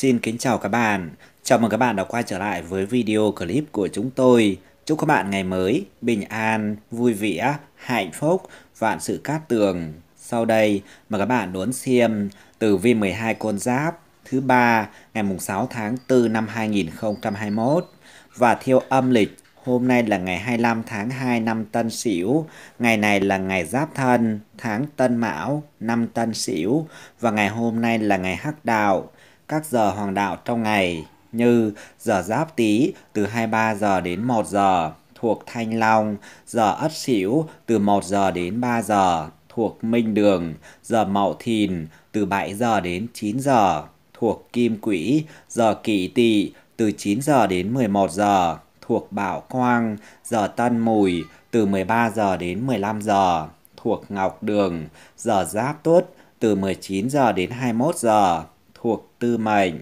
Xin kính chào các bạn. Chào mừng các bạn đã quay trở lại với video clip của chúng tôi. Chúc các bạn ngày mới bình an, vui vẻ, hạnh phúc, vạn sự cát tường. Sau đây, mời các bạn đón xem tử vi 12 con giáp thứ ba ngày mùng 6 tháng 4 năm 2021 và theo âm lịch Hôm nay là ngày 25 tháng 2 năm Tân Sửu, ngày này là ngày Giáp Thân, tháng Tân Mão, năm Tân Sửu và ngày hôm nay là ngày Hắc Đạo, các giờ hoàng đạo trong ngày như giờ giáp tý từ 23 giờ đến 1 giờ thuộc Thanh Long, giờ Ất Sửu từ 1 giờ đến 3 giờ thuộc Minh Đường, giờ Mậu Thìn từ 7 giờ đến 9 giờ thuộc Kim Quỹ, giờ Kỷ Tỵ từ 9 giờ đến 11 giờ thuộc Bảo Quang, giờ Tân Mùi từ 13 giờ đến 15 giờ thuộc Ngọc Đường, giờ Giáp Tuất từ 19 giờ đến 21 giờ tư mệnh.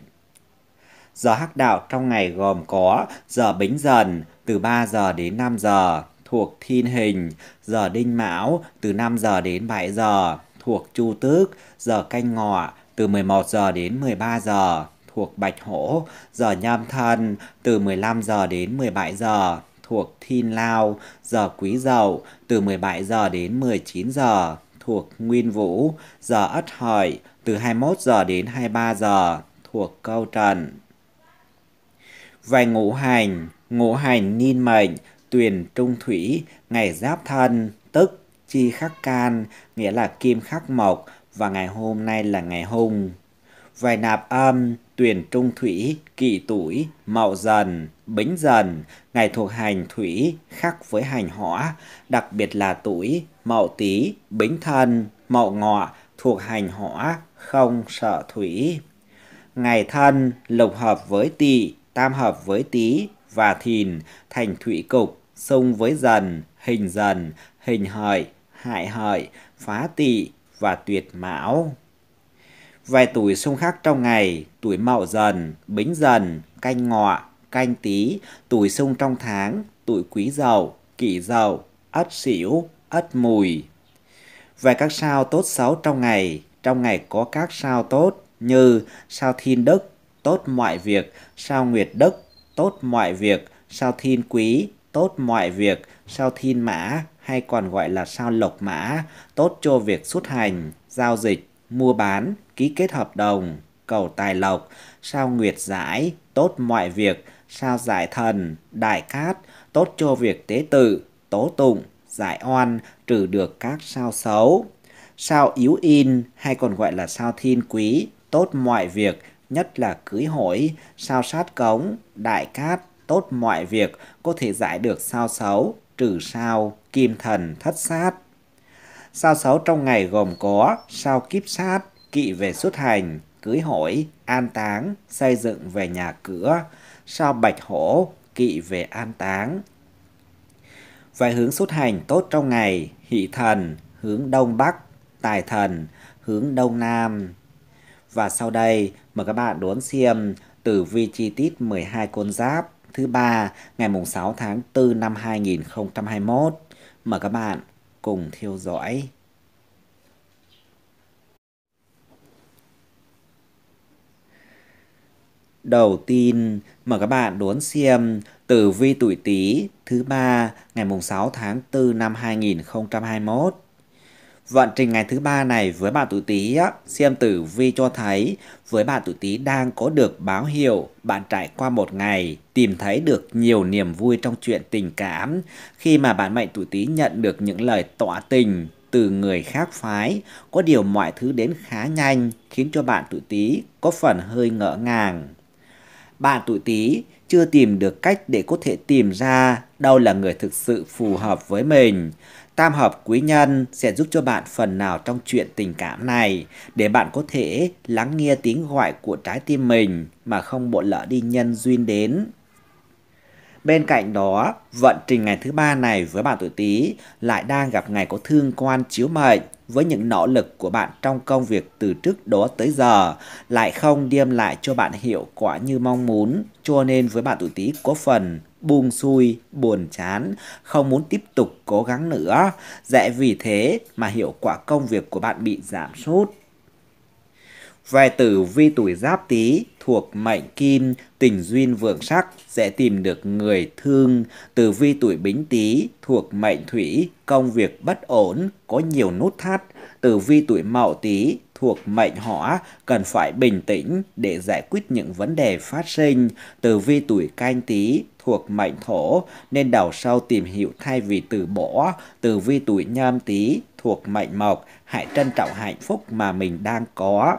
Giờ hắc đạo trong ngày gồm có giờ bính dần từ 3 giờ đến 5 giờ thuộc thiên hình, giờ đinh mão từ 5 giờ đến 7 giờ thuộc chu tước, giờ canh ngọ từ 11 giờ đến 13 giờ thuộc bạch hổ, giờ nhâm thân từ 15 giờ đến 17 giờ thuộc thiên lao, giờ quý dậu từ 17 giờ đến 19 giờ thuộc nguyên vũ, giờ ất hợi từ 21 giờ đến 23 giờ thuộc câu trần. Về ngũ hành, ngũ hành niên mệnh, tuyền trung thủy, ngày giáp thân, tức chi khắc can, nghĩa là kim khắc mộc và ngày hôm nay là ngày hung. Về nạp âm, tuyền trung thủy, kỷ tuổi, mậu dần, bính dần, ngày thuộc hành thủy khắc với hành hỏa, đặc biệt là tuổi, mậu tý, bính thân, mậu ngọ thuộc hành hỏa không sợ thủy. Ngày thân lục hợp với tỵ, tam hợp với tý và thìn thành thủy cục, xung với dần, hình dần, hình hợi, hại hợi, phá tỵ và tuyệt mão. Vài tuổi xung khắc trong ngày, tuổi mậu dần, bính dần, canh ngọ, canh tý tuổi xung trong tháng, tuổi quý dậu, kỷ dậu, ất sửu, ất mùi. Về các sao tốt xấu trong ngày, trong ngày có các sao tốt như sao thiên đức, tốt mọi việc, sao nguyệt đức, tốt mọi việc, sao thiên quý, tốt mọi việc, sao thiên mã hay còn gọi là sao lộc mã, tốt cho việc xuất hành, giao dịch, mua bán, ký kết hợp đồng, cầu tài lộc, sao nguyệt giải, tốt mọi việc, sao giải thần, đại cát, tốt cho việc tế tự, tố tụng, giải oan, trừ được các sao xấu. Sao yếu in hay còn gọi là sao thiên quý, tốt mọi việc, nhất là cưới hỏi, sao sát cống, đại cát, tốt mọi việc, có thể giải được sao xấu, trừ sao, kim thần, thất sát. Sao xấu trong ngày gồm có sao kiếp sát, kỵ về xuất hành, cưới hỏi, an táng, xây dựng về nhà cửa, sao bạch hổ, kỵ về an táng. Vài hướng xuất hành tốt trong ngày, hỷ thần, hướng đông bắc, tài thần hướng đông nam. Và sau đây mời các bạn đón xem tử vi chi tiết 12 con giáp thứ ba ngày mùng 6 tháng 4 năm 2021. Mời các bạn cùng theo dõi. Đầu tiên, mời các bạn đón xem tử vi tuổi Tý thứ ba ngày mùng 6 tháng 4 năm 2021. Vận trình ngày thứ ba này với bạn tuổi Tý xem tử vi cho thấy với bạn tuổi Tý đang có được báo hiệu bạn trải qua một ngày tìm thấy được nhiều niềm vui trong chuyện tình cảm khi mà bạn mệnh tuổi Tý nhận được những lời tỏ tình từ người khác phái, có điều mọi thứ đến khá nhanh khiến cho bạn tuổi Tý có phần hơi ngỡ ngàng. Bạn tuổi Tý chưa tìm được cách để có thể tìm ra đâu là người thực sự phù hợp với mình. Tam hợp quý nhân sẽ giúp cho bạn phần nào trong chuyện tình cảm này để bạn có thể lắng nghe tiếng gọi của trái tim mình mà không bộ lỡ đi nhân duyên đến. Bên cạnh đó, vận trình ngày thứ ba này với bạn tuổi Tý lại đang gặp ngày có thương quan chiếu mệnh với những nỗ lực của bạn trong công việc từ trước đó tới giờ lại không đem lại cho bạn hiệu quả như mong muốn cho nên với bạn tuổi tý có phần buông xuôi, buồn chán, không muốn tiếp tục cố gắng nữa. Dễ vì thế mà hiệu quả công việc của bạn bị giảm sút. Vài tử vi tuổi giáp tý thuộc mệnh kim, tình duyên vượng sắc, sẽ tìm được người thương. Tử vi tuổi bính tý thuộc mệnh thủy, công việc bất ổn, có nhiều nút thắt. Tử vi tuổi mậu tý thuộc mệnh hỏa cần phải bình tĩnh để giải quyết những vấn đề phát sinh. Tử vi tuổi canh tý thuộc mệnh thổ nên đầu sau tìm hiểu thay vì từ bỏ. Tử vi tuổi nhâm tý thuộc mệnh mộc, hãy trân trọng hạnh phúc mà mình đang có.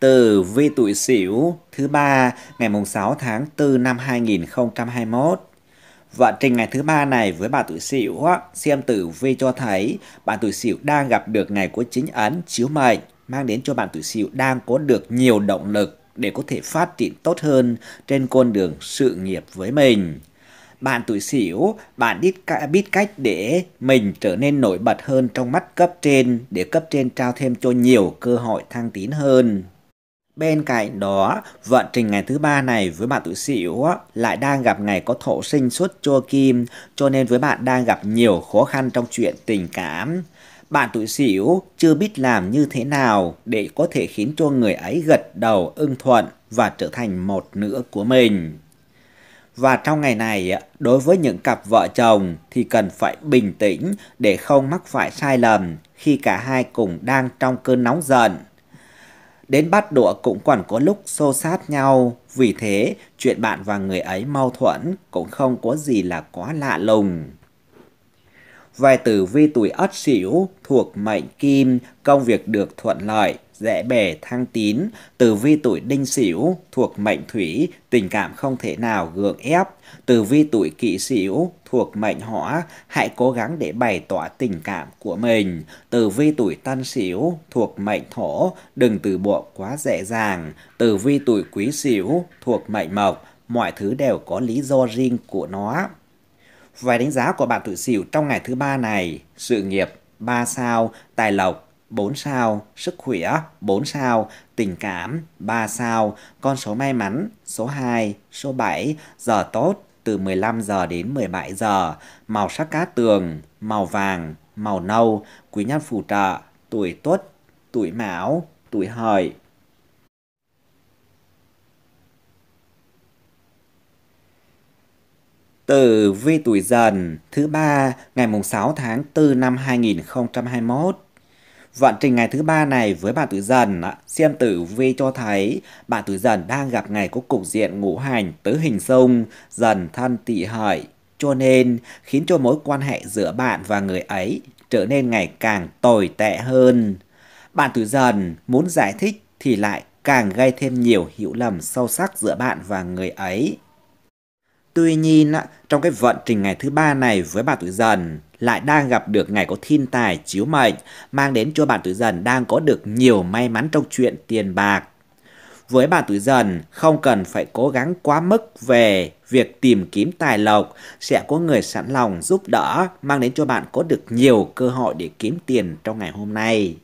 Tử vi tuổi Sửu thứ ba ngày mùng 6 tháng 4 năm 2021. Vận trình ngày thứ ba này với bạn tuổi Sửu xem tử vi cho thấy bạn tuổi Sửu đang gặp được ngày của chính ấn chiếu mệnh, mang đến cho bạn tuổi Sửu đang có được nhiều động lực để có thể phát triển tốt hơn trên con đường sự nghiệp với mình bạn tuổi sửu, bạn biết biết cách để mình trở nên nổi bật hơn trong mắt cấp trên để cấp trên trao thêm cho nhiều cơ hội thăng tiến hơn. Bên cạnh đó, vận trình ngày thứ ba này với bạn tuổi Sửu lại đang gặp ngày có thổ sinh xuất cho kim, cho nên với bạn đang gặp nhiều khó khăn trong chuyện tình cảm. Bạn tuổi Sửu chưa biết làm như thế nào để có thể khiến cho người ấy gật đầu ưng thuận và trở thành một nửa của mình. Và trong ngày này, đối với những cặp vợ chồng thì cần phải bình tĩnh để không mắc phải sai lầm khi cả hai cùng đang trong cơn nóng giận đến bắt đũa cũng còn có lúc xô sát nhau, vì thế chuyện bạn và người ấy mâu thuẫn cũng không có gì là quá lạ lùng. Về tử vi tuổi ất sửu thuộc mệnh kim, công việc được thuận lợi, dễ bề thăng tín. Tử vi tuổi đinh sửu thuộc mệnh thủy, tình cảm không thể nào gượng ép, Tử vi tuổi kỵ sửu thuộc mệnh hỏa, hãy cố gắng để bày tỏ tình cảm của mình. Tử vi tuổi tân sửu thuộc mệnh thổ, đừng từ bộ quá dễ dàng. Tử vi tuổi quý sửu thuộc mệnh mộc, mọi thứ đều có lý do riêng của nó. Vài đánh giá của bạn tuổi sửu trong ngày thứ ba này, sự nghiệp 3 sao, tài lộc 4 sao, sức khỏe 4 sao, tình cảm 3 sao, con số may mắn số 2, số 7, giờ tốt từ 15 giờ đến 17 giờ, màu sắc cá tường, màu vàng, màu nâu, quý nhân phù trợ, tuổi tuất, tuổi mão, tuổi hợi. Tử vi tuổi dần thứ ba ngày mùng 6 tháng 4 năm 2021 Vận trình ngày thứ ba này với bạn tuổi dần, xem tử vi cho thấy bạn tuổi dần đang gặp ngày có cục diện ngũ hành tứ hình xung, dần thân tỵ hợi, cho nên khiến cho mối quan hệ giữa bạn và người ấy trở nên ngày càng tồi tệ hơn. Bạn tuổi dần muốn giải thích thì lại càng gây thêm nhiều hiểu lầm sâu sắc giữa bạn và người ấy. Tuy nhiên, trong cái vận trình ngày thứ ba này với bà tuổi dần, lại đang gặp được ngày có thiên tài chiếu mệnh, mang đến cho bạn tuổi dần đang có được nhiều may mắn trong chuyện tiền bạc. Với bạn tuổi dần, không cần phải cố gắng quá mức về việc tìm kiếm tài lộc, sẽ có người sẵn lòng giúp đỡ, mang đến cho bạn có được nhiều cơ hội để kiếm tiền trong ngày hôm nay.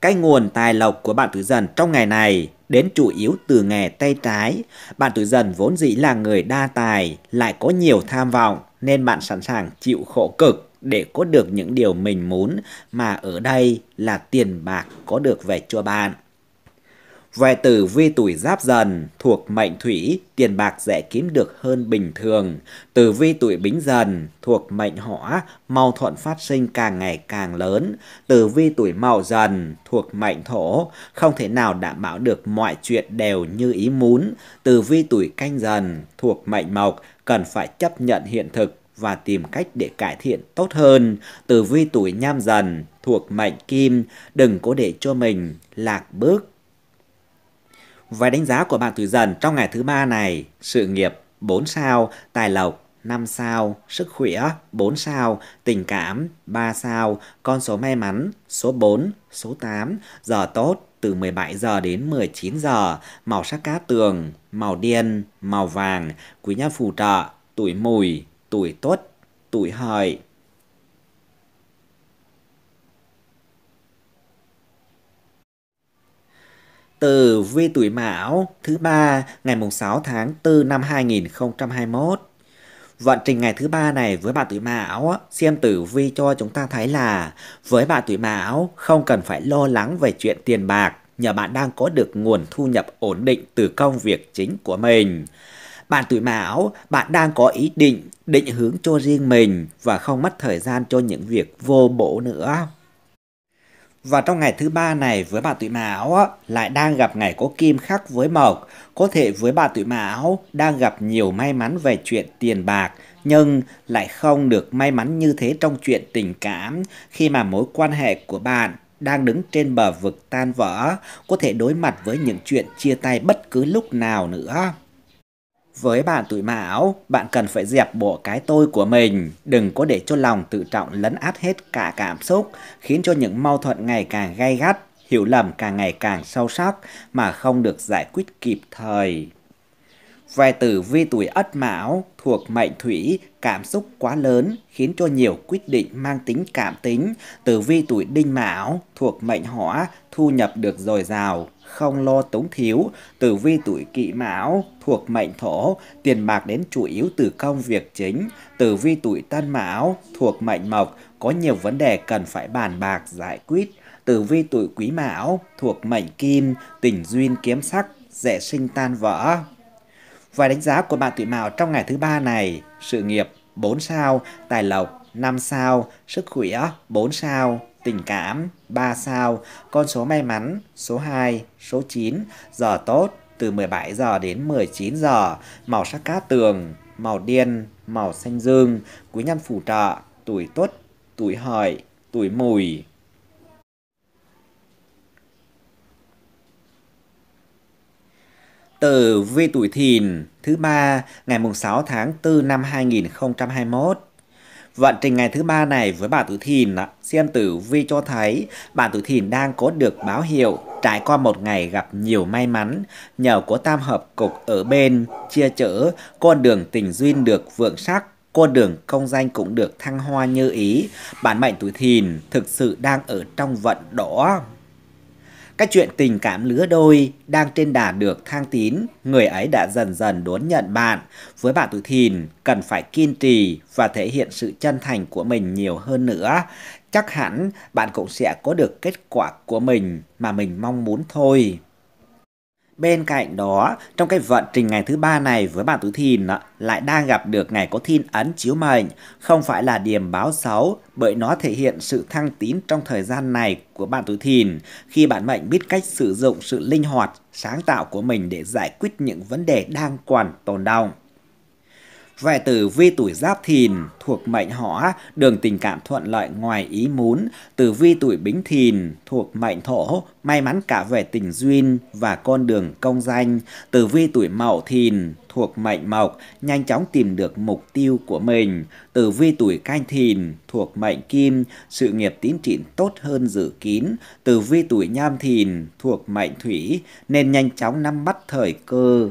Cái nguồn tài lộc của bạn tuổi dần trong ngày này đến chủ yếu từ nghề tay trái. Bạn tuổi dần vốn dĩ là người đa tài, lại có nhiều tham vọng, nên bạn sẵn sàng chịu khổ cực để có được những điều mình muốn mà ở đây là tiền bạc có được về cho bạn. Về tử vi tuổi giáp dần thuộc mệnh thủy, tiền bạc dễ kiếm được hơn bình thường. Tử vi tuổi bính dần thuộc mệnh hỏa, mau thuận phát sinh càng ngày càng lớn. Tử vi tuổi mậu dần thuộc mệnh thổ, không thể nào đảm bảo được mọi chuyện đều như ý muốn. Tử vi tuổi canh dần thuộc mệnh mộc, cần phải chấp nhận hiện thực và tìm cách để cải thiện tốt hơn. Tử vi tuổi nhâm dần thuộc mệnh kim, đừng có để cho mình lạc bước với đánh giá của bạn tuổi dần trong ngày thứ ba này, sự nghiệp 4 sao, tài lộc 5 sao, sức khỏe 4 sao, tình cảm 3 sao, con số may mắn số 4, số 8, giờ tốt từ 17 giờ đến 19 giờ, màu sắc cá tường, màu đen, màu vàng, quý nhân phù trợ, tuổi mùi, tuổi tuất, tuổi hợi, từ vi tuổi Mão thứ ba ngày mùng 6 tháng 4 năm 2021. Vận trình ngày thứ ba này với bạn tuổi Mão xem tử vi cho chúng ta thấy là với bạn tuổi Mão không cần phải lo lắng về chuyện tiền bạc nhờ bạn đang có được nguồn thu nhập ổn định từ công việc chính của mình. Bạn tuổi Mão, bạn đang có ý định định hướng cho riêng mình và không mất thời gian cho những việc vô bổ nữa. Và trong ngày thứ ba này với bà tuổi Mão lại đang gặp ngày có kim khắc với mộc, có thể với bà tuổi Mão đang gặp nhiều may mắn về chuyện tiền bạc, nhưng lại không được may mắn như thế trong chuyện tình cảm khi mà mối quan hệ của bạn đang đứng trên bờ vực tan vỡ, có thể đối mặt với những chuyện chia tay bất cứ lúc nào nữa. Với bạn tuổi mão, bạn cần phải dẹp bỏ cái tôi của mình, đừng có để cho lòng tự trọng lấn át hết cả cảm xúc, khiến cho những mâu thuẫn ngày càng gay gắt, hiểu lầm càng ngày càng sâu sắc mà không được giải quyết kịp thời. Về tử vi tuổi ất mão thuộc mệnh thủy, cảm xúc quá lớn khiến cho nhiều quyết định mang tính cảm tính. Tử vi tuổi đinh mão thuộc mệnh hỏa, thu nhập được dồi dào, không lo tống thiếu, tử vi tuổi kỵ mão thuộc mệnh thổ, tiền bạc đến chủ yếu từ công việc chính, tử vi tuổi tân mão thuộc mệnh mộc, có nhiều vấn đề cần phải bàn bạc giải quyết. Tử vi tuổi quý mão thuộc mệnh kim, tình duyên kiếm sắc, dễ sinh tan vỡ. Và đánh giá của bạn tuổi mão trong ngày thứ ba này, sự nghiệp 4 sao, tài lộc 5 sao, sức khỏe 4 sao tình cảm 3 sao, con số may mắn số 2, số 9, giờ tốt từ 17 giờ đến 19 giờ, màu sắc cá tường, màu đen màu xanh dương, quý nhân phù trợ, tuổi tuất, tuổi hợi, tuổi mùi. từ vi tuổi thìn thứ ba ngày mùng 6 tháng 4 năm 2021 Vận trình ngày thứ ba này với bà tuổi Thìn, xem tử vi cho thấy bà tuổi Thìn đang có được báo hiệu trải qua một ngày gặp nhiều may mắn nhờ có tam hợp cục ở bên chia chở con đường tình duyên được vượng sắc con đường công danh cũng được thăng hoa như ý bản mệnh tuổi thìn thực sự đang ở trong vận đỏ các chuyện tình cảm lứa đôi đang trên đà được thang tín, người ấy đã dần dần đốn nhận bạn. Với bạn tuổi thìn, cần phải kiên trì và thể hiện sự chân thành của mình nhiều hơn nữa. Chắc hẳn bạn cũng sẽ có được kết quả của mình mà mình mong muốn thôi. Bên cạnh đó, trong cái vận trình ngày thứ ba này với bạn tuổi Thìn lại đang gặp được ngày có thiên ấn chiếu mệnh, không phải là điểm báo xấu bởi nó thể hiện sự thăng tín trong thời gian này của bạn tuổi Thìn khi bạn mệnh biết cách sử dụng sự linh hoạt, sáng tạo của mình để giải quyết những vấn đề đang còn tồn đọng. Về tử vi tuổi giáp thìn thuộc mệnh hỏa, đường tình cảm thuận lợi ngoài ý muốn. Tử vi tuổi bính thìn thuộc mệnh thổ, may mắn cả về tình duyên và con đường công danh. Tử vi tuổi mậu thìn thuộc mệnh mộc, nhanh chóng tìm được mục tiêu của mình. Tử vi tuổi canh thìn thuộc mệnh kim, sự nghiệp tiến triển tốt hơn dự kín. Tử vi tuổi nhâm thìn thuộc mệnh thủy, nên nhanh chóng nắm bắt thời cơ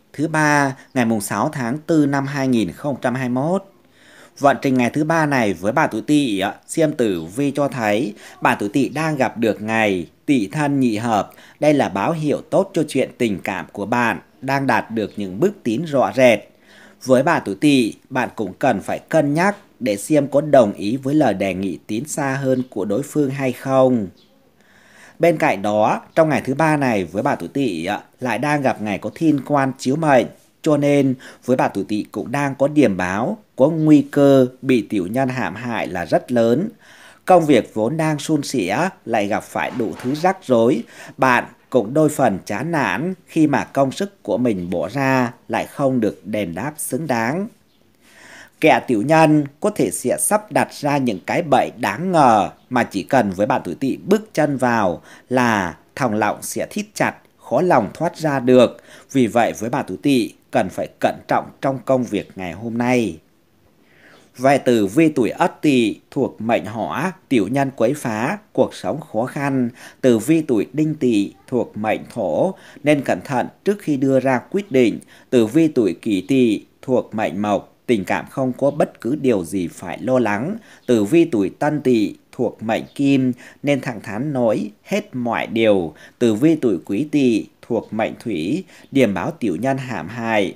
thứ ba ngày mùng 6 tháng 4 năm 2021. Vận trình ngày thứ ba này với bà tuổi tỵ xem tử vi cho thấy bà tuổi tỵ đang gặp được ngày tỵ thân nhị hợp. Đây là báo hiệu tốt cho chuyện tình cảm của bạn đang đạt được những bước tín rõ rệt. Với bà tuổi tỵ, bạn cũng cần phải cân nhắc để xem có đồng ý với lời đề nghị tín xa hơn của đối phương hay không. Bên cạnh đó, trong ngày thứ ba này với bà tuổi tỵ lại đang gặp ngày có thiên quan chiếu mệnh, cho nên với bà tuổi tỵ cũng đang có điểm báo có nguy cơ bị tiểu nhân hãm hại là rất lớn. Công việc vốn đang suôn sẻ lại gặp phải đủ thứ rắc rối, bạn cũng đôi phần chán nản khi mà công sức của mình bỏ ra lại không được đền đáp xứng đáng kẻ tiểu nhân có thể sẽ sắp đặt ra những cái bẫy đáng ngờ mà chỉ cần với bạn tuổi tỵ bước chân vào là thòng lọng sẽ thít chặt, khó lòng thoát ra được. Vì vậy với bạn tuổi tỵ cần phải cẩn trọng trong công việc ngày hôm nay. Vài từ vi tuổi ất tỵ thuộc mệnh hỏa, tiểu nhân quấy phá, cuộc sống khó khăn. Từ vi tuổi đinh tỵ thuộc mệnh thổ nên cẩn thận trước khi đưa ra quyết định. Từ vi tuổi kỷ tỵ thuộc mệnh mộc tình cảm không có bất cứ điều gì phải lo lắng, tử vi tuổi tân tỵ thuộc mệnh kim nên thẳng thắn nói hết mọi điều, tử vi tuổi quý tỵ thuộc mệnh thủy, điểm báo tiểu nhân hãm hại.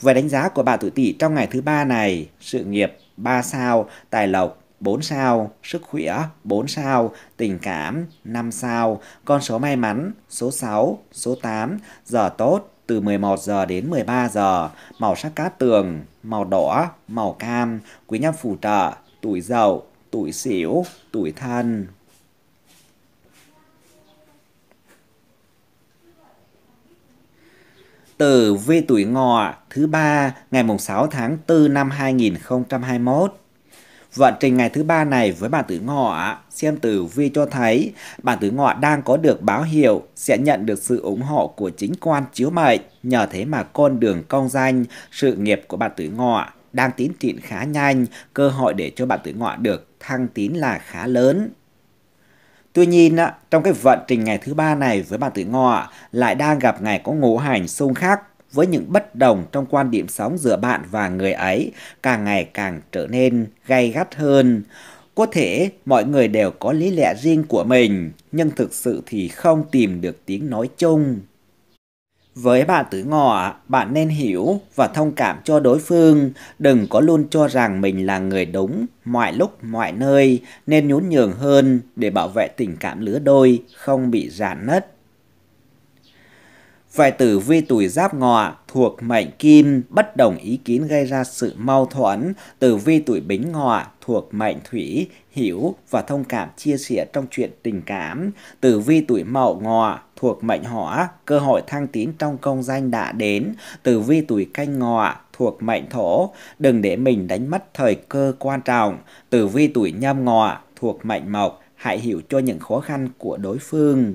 Về đánh giá của bà tuổi tỵ trong ngày thứ ba này, sự nghiệp 3 sao, tài lộc 4 sao, sức khỏe 4 sao, tình cảm 5 sao, con số may mắn số 6, số 8, giờ tốt từ 11 giờ đến 13 giờ, màu sắc cát tường, màu đỏ, màu cam, quý nhân phù trợ, tuổi dậu, tuổi sửu, tuổi thân. Tử vi tuổi ngọ thứ ba ngày mùng 6 tháng 4 năm 2021 Vận trình ngày thứ ba này với bản tử ngọ, xem tử vi cho thấy bản tử ngọ đang có được báo hiệu sẽ nhận được sự ủng hộ của chính quan chiếu mệnh. Nhờ thế mà con đường công danh, sự nghiệp của bản tử ngọ đang tiến triển khá nhanh, cơ hội để cho bạn tử ngọ được thăng tín là khá lớn. Tuy nhiên, trong cái vận trình ngày thứ ba này với bạn tử ngọ lại đang gặp ngày có ngũ hành xung khắc với những bất đồng trong quan điểm sống giữa bạn và người ấy càng ngày càng trở nên gay gắt hơn. Có thể mọi người đều có lý lẽ riêng của mình, nhưng thực sự thì không tìm được tiếng nói chung. Với bạn tứ ngọ, bạn nên hiểu và thông cảm cho đối phương, đừng có luôn cho rằng mình là người đúng, mọi lúc, mọi nơi, nên nhún nhường hơn để bảo vệ tình cảm lứa đôi, không bị giãn nứt. Vài tử vi tuổi giáp ngọ thuộc mệnh kim, bất đồng ý kiến gây ra sự mâu thuẫn. Tử vi tuổi bính ngọ thuộc mệnh thủy, hiểu và thông cảm chia sẻ trong chuyện tình cảm. Tử vi tuổi mậu ngọ thuộc mệnh hỏa, cơ hội thăng tiến trong công danh đã đến. Tử vi tuổi canh ngọ thuộc mệnh thổ, đừng để mình đánh mất thời cơ quan trọng. Tử vi tuổi nhâm ngọ thuộc mệnh mộc, hãy hiểu cho những khó khăn của đối phương.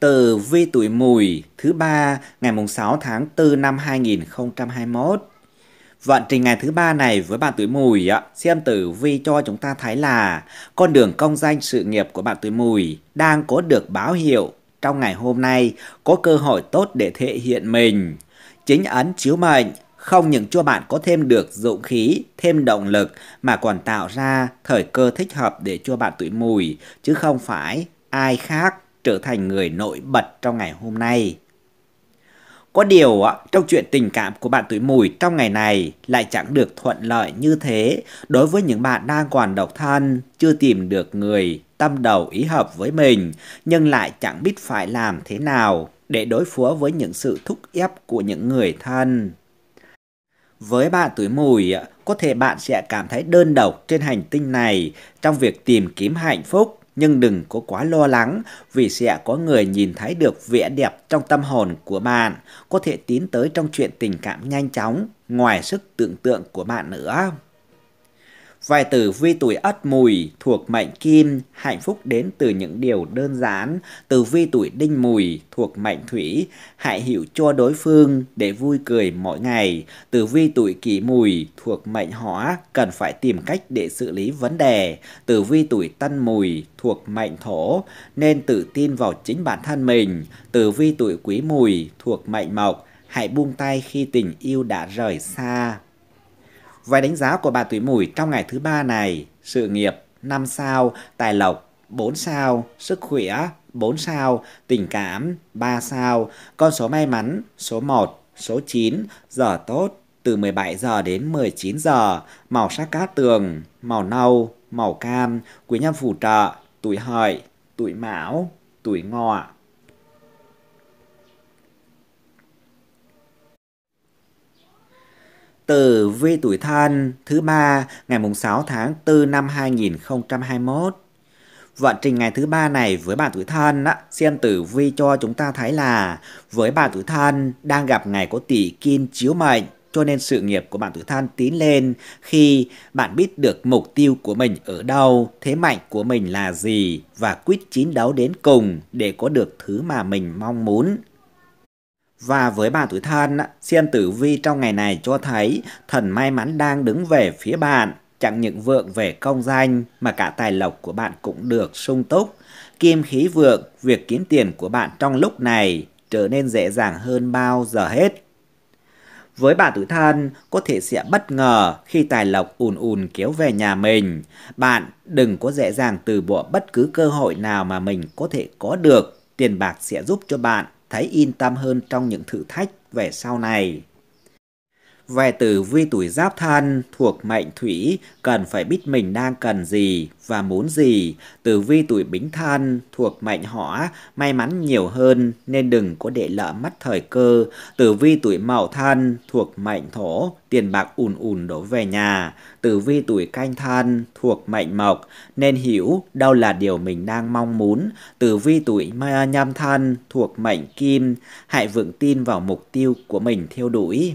tờ vi tuổi mùi thứ ba ngày mùng 6 tháng 4 năm 2021. Vận trình ngày thứ ba này với bạn tuổi mùi ạ xem tử vi cho chúng ta thấy là con đường công danh sự nghiệp của bạn tuổi mùi đang có được báo hiệu trong ngày hôm nay có cơ hội tốt để thể hiện mình. Chính ấn chiếu mệnh không những cho bạn có thêm được dụng khí, thêm động lực mà còn tạo ra thời cơ thích hợp để cho bạn tuổi mùi chứ không phải ai khác trở thành người nổi bật trong ngày hôm nay. Có điều trong chuyện tình cảm của bạn tuổi mùi trong ngày này lại chẳng được thuận lợi như thế đối với những bạn đang còn độc thân, chưa tìm được người tâm đầu ý hợp với mình nhưng lại chẳng biết phải làm thế nào để đối phó với những sự thúc ép của những người thân. Với bạn tuổi mùi, có thể bạn sẽ cảm thấy đơn độc trên hành tinh này trong việc tìm kiếm hạnh phúc nhưng đừng có quá lo lắng vì sẽ có người nhìn thấy được vẻ đẹp trong tâm hồn của bạn, có thể tiến tới trong chuyện tình cảm nhanh chóng, ngoài sức tưởng tượng của bạn nữa. Vài tử vi tuổi ất mùi thuộc mệnh kim, hạnh phúc đến từ những điều đơn giản. Tử vi tuổi đinh mùi thuộc mệnh thủy, hãy hiểu cho đối phương để vui cười mỗi ngày. Tử vi tuổi kỷ mùi thuộc mệnh hỏa, cần phải tìm cách để xử lý vấn đề. Tử vi tuổi tân mùi thuộc mệnh thổ, nên tự tin vào chính bản thân mình. Tử vi tuổi quý mùi thuộc mệnh mộc, hãy buông tay khi tình yêu đã rời xa. Với đánh giá của bà tuổi mùi trong ngày thứ ba này, sự nghiệp 5 sao, tài lộc 4 sao, sức khỏe 4 sao, tình cảm 3 sao, con số may mắn số 1, số 9, giờ tốt từ 17 giờ đến 19 giờ, màu sắc cát tường, màu nâu, màu cam, quý nhân phù trợ, tuổi hợi, tuổi mão, tuổi ngọ. tử vi tuổi thân thứ ba ngày mùng 6 tháng 4 năm 2021. Vận trình ngày thứ ba này với bạn tuổi thân á, xem tử vi cho chúng ta thấy là với bạn tuổi thân đang gặp ngày có tỷ kim chiếu mệnh cho nên sự nghiệp của bạn tuổi thân tiến lên khi bạn biết được mục tiêu của mình ở đâu, thế mạnh của mình là gì và quyết chiến đấu đến cùng để có được thứ mà mình mong muốn. Và với bạn tuổi thân, xem tử vi trong ngày này cho thấy thần may mắn đang đứng về phía bạn, chẳng những vượng về công danh mà cả tài lộc của bạn cũng được sung túc. Kim khí vượng, việc kiếm tiền của bạn trong lúc này trở nên dễ dàng hơn bao giờ hết. Với bạn tuổi thân, có thể sẽ bất ngờ khi tài lộc ùn ùn kéo về nhà mình. Bạn đừng có dễ dàng từ bỏ bất cứ cơ hội nào mà mình có thể có được. Tiền bạc sẽ giúp cho bạn thấy yên tâm hơn trong những thử thách về sau này về tử vi tuổi giáp thân thuộc mệnh thủy cần phải biết mình đang cần gì và muốn gì. Tử vi tuổi bính thân thuộc mệnh hỏa may mắn nhiều hơn nên đừng có để lỡ mất thời cơ. Tử vi tuổi mậu thân thuộc mệnh thổ tiền bạc ùn ùn đổ về nhà. Tử vi tuổi canh thân thuộc mệnh mộc nên hiểu đâu là điều mình đang mong muốn. Tử vi tuổi nhâm thân thuộc mệnh kim hãy vững tin vào mục tiêu của mình theo đuổi.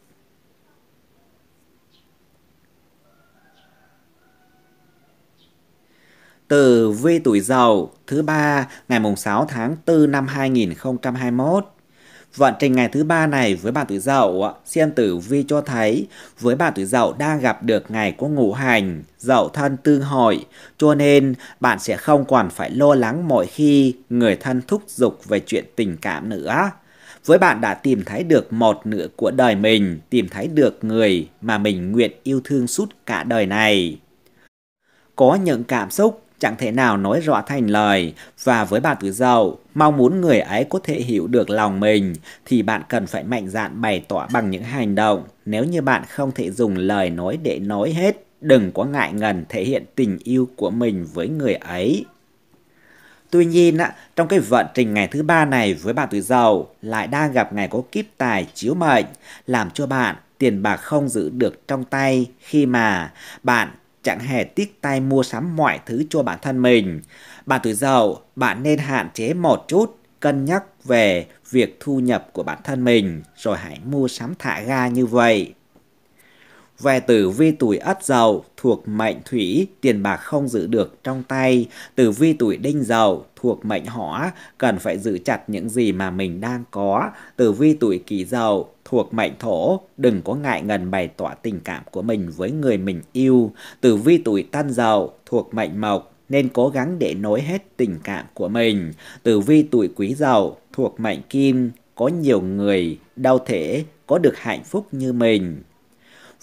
tử vi tuổi dậu thứ ba ngày mùng 6 tháng 4 năm 2021. Vận trình ngày thứ ba này với bạn tuổi dậu, xem tử vi cho thấy với bạn tuổi dậu đang gặp được ngày có ngũ hành, dậu thân tương hội, cho nên bạn sẽ không còn phải lo lắng mỗi khi người thân thúc giục về chuyện tình cảm nữa. Với bạn đã tìm thấy được một nửa của đời mình, tìm thấy được người mà mình nguyện yêu thương suốt cả đời này. Có những cảm xúc chẳng thể nào nói rõ thành lời và với bạn Tứ Dậu, mong muốn người ấy có thể hiểu được lòng mình thì bạn cần phải mạnh dạn bày tỏ bằng những hành động. Nếu như bạn không thể dùng lời nói để nói hết, đừng có ngại ngần thể hiện tình yêu của mình với người ấy. Tuy nhiên, trong cái vận trình ngày thứ ba này với bạn tuổi giàu lại đang gặp ngày có kíp tài chiếu mệnh, làm cho bạn tiền bạc không giữ được trong tay khi mà bạn chẳng hề tiếc tay mua sắm mọi thứ cho bản thân mình. Bạn tuổi giàu, bạn nên hạn chế một chút, cân nhắc về việc thu nhập của bản thân mình rồi hãy mua sắm thả ga như vậy. Về tử vi tuổi ất dậu thuộc mệnh thủy, tiền bạc không giữ được trong tay. Tử vi tuổi đinh dậu thuộc mệnh hỏa, cần phải giữ chặt những gì mà mình đang có. Tử vi tuổi kỷ dậu thuộc mệnh thổ, đừng có ngại ngần bày tỏ tình cảm của mình với người mình yêu. Tử vi tuổi tân dậu thuộc mệnh mộc, nên cố gắng để nối hết tình cảm của mình. Tử vi tuổi quý dậu thuộc mệnh kim, có nhiều người đau thể có được hạnh phúc như mình.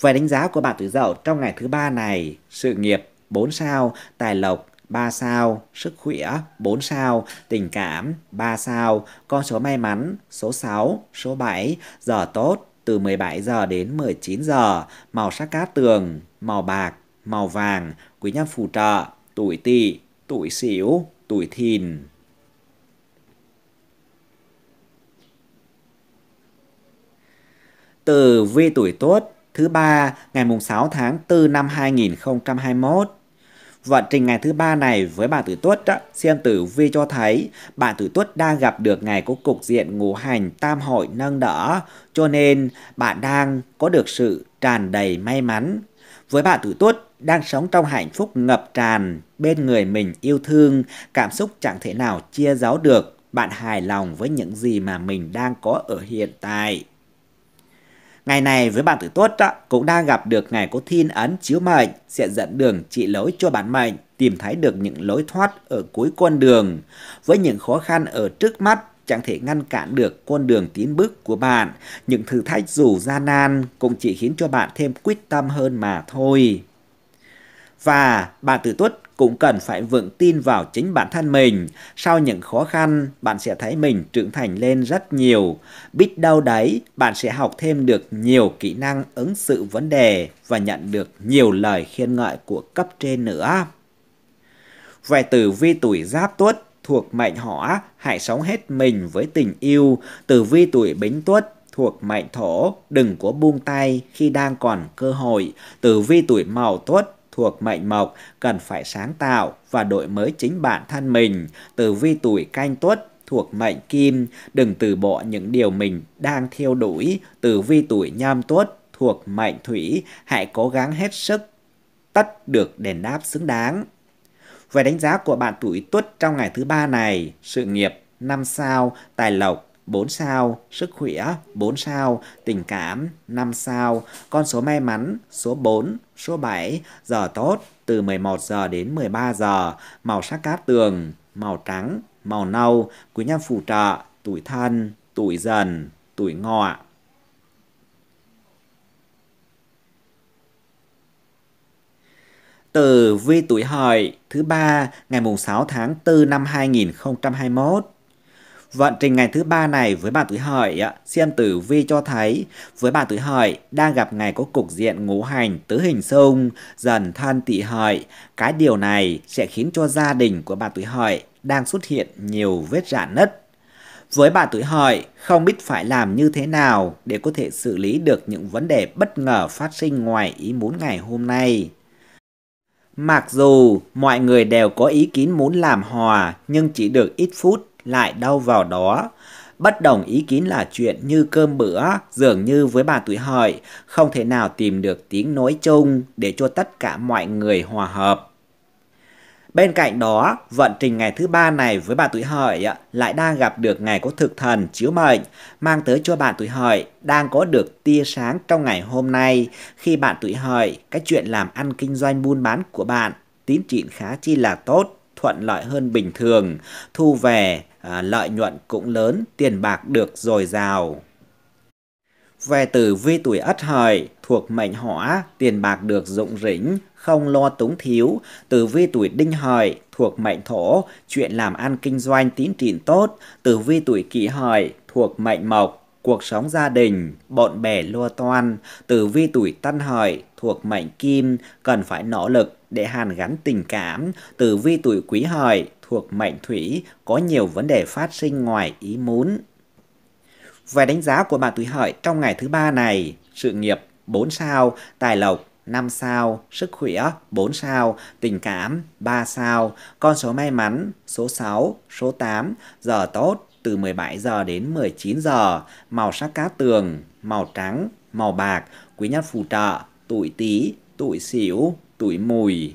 Về đánh giá của bạn tuổi dậu trong ngày thứ ba này, sự nghiệp 4 sao, tài lộc 3 sao, sức khỏe 4 sao, tình cảm 3 sao, con số may mắn số 6, số 7, giờ tốt từ 17 giờ đến 19 giờ, màu sắc cát tường, màu bạc, màu vàng, quý nhân phù trợ, tuổi tỵ, tuổi sửu, tuổi thìn. Từ vi tuổi tốt thứ ba ngày mùng 6 tháng 4 năm 2021. Vận trình ngày thứ ba này với bạn Tử Tuất, đó, xem tử vi cho thấy bạn Tử Tuất đang gặp được ngày có cục diện ngũ hành tam hội nâng đỡ, cho nên bạn đang có được sự tràn đầy may mắn. Với bạn Tử Tuất, đang sống trong hạnh phúc ngập tràn, bên người mình yêu thương, cảm xúc chẳng thể nào chia giấu được, bạn hài lòng với những gì mà mình đang có ở hiện tại. Ngày này với bạn tuổi tốt đó, cũng đang gặp được ngày có thiên ấn chiếu mệnh sẽ dẫn đường trị lối cho bản mệnh tìm thấy được những lối thoát ở cuối con đường. Với những khó khăn ở trước mắt chẳng thể ngăn cản được con đường tiến bước của bạn. Những thử thách dù gian nan cũng chỉ khiến cho bạn thêm quyết tâm hơn mà thôi. Và bạn Tử Tuất cũng cần phải vững tin vào chính bản thân mình. Sau những khó khăn, bạn sẽ thấy mình trưởng thành lên rất nhiều. Biết đâu đấy, bạn sẽ học thêm được nhiều kỹ năng ứng xử vấn đề và nhận được nhiều lời khen ngợi của cấp trên nữa. Về tử vi tuổi giáp tuất thuộc mệnh hỏa, hãy sống hết mình với tình yêu. Tử vi tuổi bính tuất thuộc mệnh thổ, đừng có buông tay khi đang còn cơ hội. Tử vi tuổi mậu tuất thuộc mệnh mộc cần phải sáng tạo và đổi mới chính bản thân mình từ vi tuổi canh tuất thuộc mệnh kim đừng từ bỏ những điều mình đang theo đuổi từ vi tuổi nhâm tuất thuộc mệnh thủy hãy cố gắng hết sức tất được đền đáp xứng đáng về đánh giá của bạn tuổi tuất trong ngày thứ ba này sự nghiệp năm sao tài lộc 4 sao, sức khỏe 4 sao, tình cảm 5 sao, con số may mắn số 4, số 7, giờ tốt từ 11 giờ đến 13 giờ, màu sắc cát tường, màu trắng, màu nâu, quý nhân phù trợ, tuổi thân, tuổi dần, tuổi ngọ. Từ vi tuổi hợi thứ ba ngày mùng 6 tháng 4 năm 2021 Vận trình ngày thứ ba này với bà tuổi hợi, xem tử vi cho thấy với bà tuổi hợi đang gặp ngày có cục diện ngũ hành tứ hình xung, dần thân tỵ hợi. Cái điều này sẽ khiến cho gia đình của bà tuổi hợi đang xuất hiện nhiều vết rạn nứt. Với bà tuổi hợi, không biết phải làm như thế nào để có thể xử lý được những vấn đề bất ngờ phát sinh ngoài ý muốn ngày hôm nay. Mặc dù mọi người đều có ý kiến muốn làm hòa nhưng chỉ được ít phút lại đâu vào đó. Bất đồng ý kiến là chuyện như cơm bữa, dường như với bà tuổi hợi, không thể nào tìm được tiếng nói chung để cho tất cả mọi người hòa hợp. Bên cạnh đó, vận trình ngày thứ ba này với bà tuổi hợi lại đang gặp được ngày có thực thần chiếu mệnh, mang tới cho bạn tuổi hợi đang có được tia sáng trong ngày hôm nay khi bạn tuổi hợi cái chuyện làm ăn kinh doanh buôn bán của bạn tiến triển khá chi là tốt thuận lợi hơn bình thường, thu về à, lợi nhuận cũng lớn, tiền bạc được dồi dào. Về tử vi tuổi ất hợi, thuộc mệnh hỏa, tiền bạc được rụng rỉnh, không lo túng thiếu. Tử vi tuổi đinh hợi, thuộc mệnh thổ, chuyện làm ăn kinh doanh tín triển tốt. Tử vi tuổi kỷ hợi, thuộc mệnh mộc, cuộc sống gia đình, bọn bè lua toan. Tử vi tuổi tân hợi, thuộc mệnh kim, cần phải nỗ lực để hàn gắn tình cảm. Tử vi tuổi quý hợi, thuộc mệnh thủy có nhiều vấn đề phát sinh ngoài ý muốn. Về đánh giá của bạn tuổi hợi trong ngày thứ ba này, sự nghiệp 4 sao, tài lộc 5 sao, sức khỏe 4 sao, tình cảm 3 sao, con số may mắn số 6, số 8, giờ tốt từ 17 giờ đến 19 giờ, màu sắc cá tường, màu trắng, màu bạc, quý nhân phù trợ, tuổi tí, tuổi xỉu, tuổi mùi.